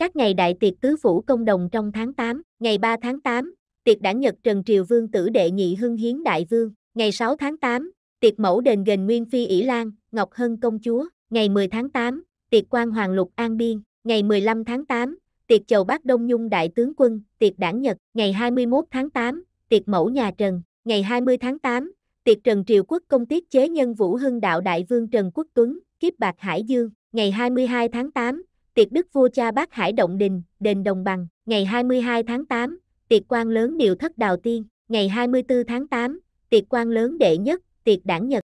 Các ngày đại tiệc tứ phủ công đồng trong tháng 8, ngày 3 tháng 8, tiệc đảng Nhật Trần Triều Vương tử đệ nhị hưng hiến đại vương, ngày 6 tháng 8, tiệc mẫu đền gần Nguyên Phi ỷ Lan, Ngọc Hân công chúa, ngày 10 tháng 8, tiệc quan Hoàng Lục An Biên, ngày 15 tháng 8, tiệc chầu bác Đông Nhung đại tướng quân, tiệc đảng Nhật, ngày 21 tháng 8, tiệc mẫu nhà Trần, ngày 20 tháng 8, tiệc Trần Triều Quốc công tiết chế nhân Vũ Hưng đạo đại vương Trần Quốc Tuấn, kiếp bạc Hải Dương, ngày 22 tháng 8, Tiệc Đức Vua Cha Bác Hải Động Đình, Đền Đồng Bằng, ngày 22 tháng 8, tiệc quan lớn điều Thất Đào Tiên, ngày 24 tháng 8, tiệc quan lớn Đệ Nhất, tiệc đảng Nhật.